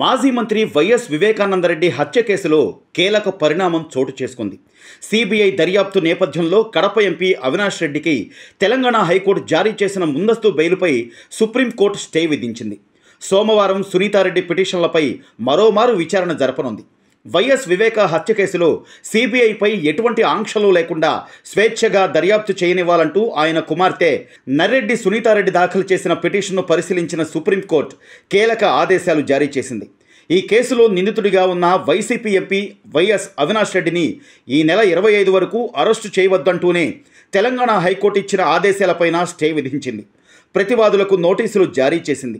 మాజీ మంత్రి వైఎస్ వివేకానందరెడ్డి హత్య కేసులో కీలక పరిణామం చోటు చేసుకుంది సిబిఐ దర్యాప్తు నేపథ్యంలో కడప ఎంపీ అవినాష్ రెడ్డికి తెలంగాణ హైకోర్టు జారీ చేసిన ముందస్తు బెయిల్పై సుప్రీంకోర్టు స్టే విధించింది సోమవారం సునీతారెడ్డి పిటిషన్లపై మరోమారు విచారణ జరపనుంది వైఎస్ వివేక హత్య కేసులో సిబిఐపై ఎటువంటి ఆంక్షలు లేకుండా స్వేచ్ఛగా దర్యాప్తు చేయనివ్వాలంటూ ఆయన కుమార్తె నర్రెడ్డి సునీతారెడ్డి దాఖలు చేసిన పిటిషన్ను పరిశీలించిన సుప్రీంకోర్టు కీలక ఆదేశాలు జారీ చేసింది ఈ కేసులో నిందితుడిగా ఉన్న వైసీపీ ఎంపీ వైఎస్ అవినాష్ రెడ్డిని ఈ నెల ఇరవై ఐదు వరకు అరెస్టు చేయవద్దంటూనే తెలంగాణ హైకోర్టు ఇచ్చిన ఆదేశాలపైన స్టే విధించింది ప్రతివాదులకు నోటీసులు జారీ చేసింది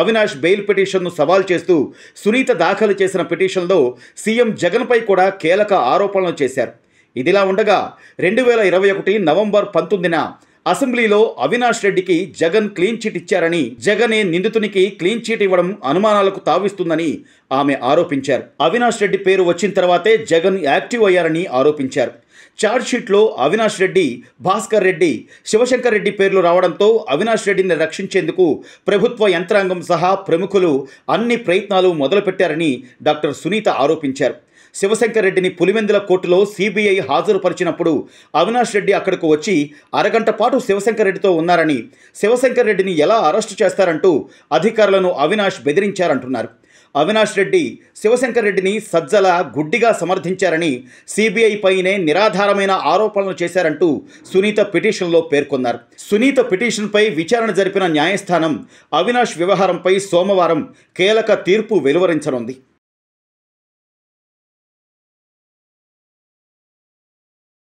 అవినాష్ బెయిల్ పిటిషన్ను సవాల్ చేస్తూ సునీత దాఖలు చేసిన పిటిషన్లో సీఎం జగన్పై కూడా కీలక ఆరోపణలు చేశారు ఇదిలా ఉండగా రెండు వేల ఇరవై ఒకటి నవంబర్ పంతొమ్మిదిన అసెంబ్లీలో అవినాష్ రెడ్డికి జగన్ క్లీన్ చిట్ ఇచ్చారని జగనే నిందితునికి క్లీన్ చిట్ ఇవ్వడం అనుమానాలకు తావిస్తుందని ఆమె ఆరోపించారు అవినాష్ రెడ్డి పేరు వచ్చిన తర్వాతే జగన్ యాక్టివ్ అయ్యారని ఆరోపించారు షీట్లో అవినాష్ రెడ్డి భాస్కర్ రెడ్డి శివశంకర్ రెడ్డి పేర్లు రావడంతో అవినాష్ రెడ్డిని రక్షించేందుకు ప్రభుత్వ యంత్రాంగం సహా ప్రముఖులు అన్ని ప్రయత్నాలు మొదలుపెట్టారని డాక్టర్ సునీత ఆరోపించారు శివశంకర్ రెడ్డిని పులివెందుల కోర్టులో సిబిఐ హాజరుపరిచినప్పుడు అవినాష్ రెడ్డి అక్కడకు వచ్చి అరగంట పాటు శివశంకర్ రెడ్డితో ఉన్నారని శివశంకర్ రెడ్డిని ఎలా అరెస్టు చేస్తారంటూ అధికారులను అవినాష్ బెదిరించారంటున్నారు అవినాష్ రెడ్డి శివశంకర్ రెడ్డిని సజ్జల గుడ్డిగా సమర్థించారని సిబిఐ పైనే నిరాధారమైన ఆరోపణలు చేశారంటూ సునీత పిటిషన్లో పేర్కొన్నారు సునీత పిటిషన్పై విచారణ జరిపిన న్యాయస్థానం అవినాష్ వ్యవహారంపై సోమవారం కీలక తీర్పు వెలువరించనుంది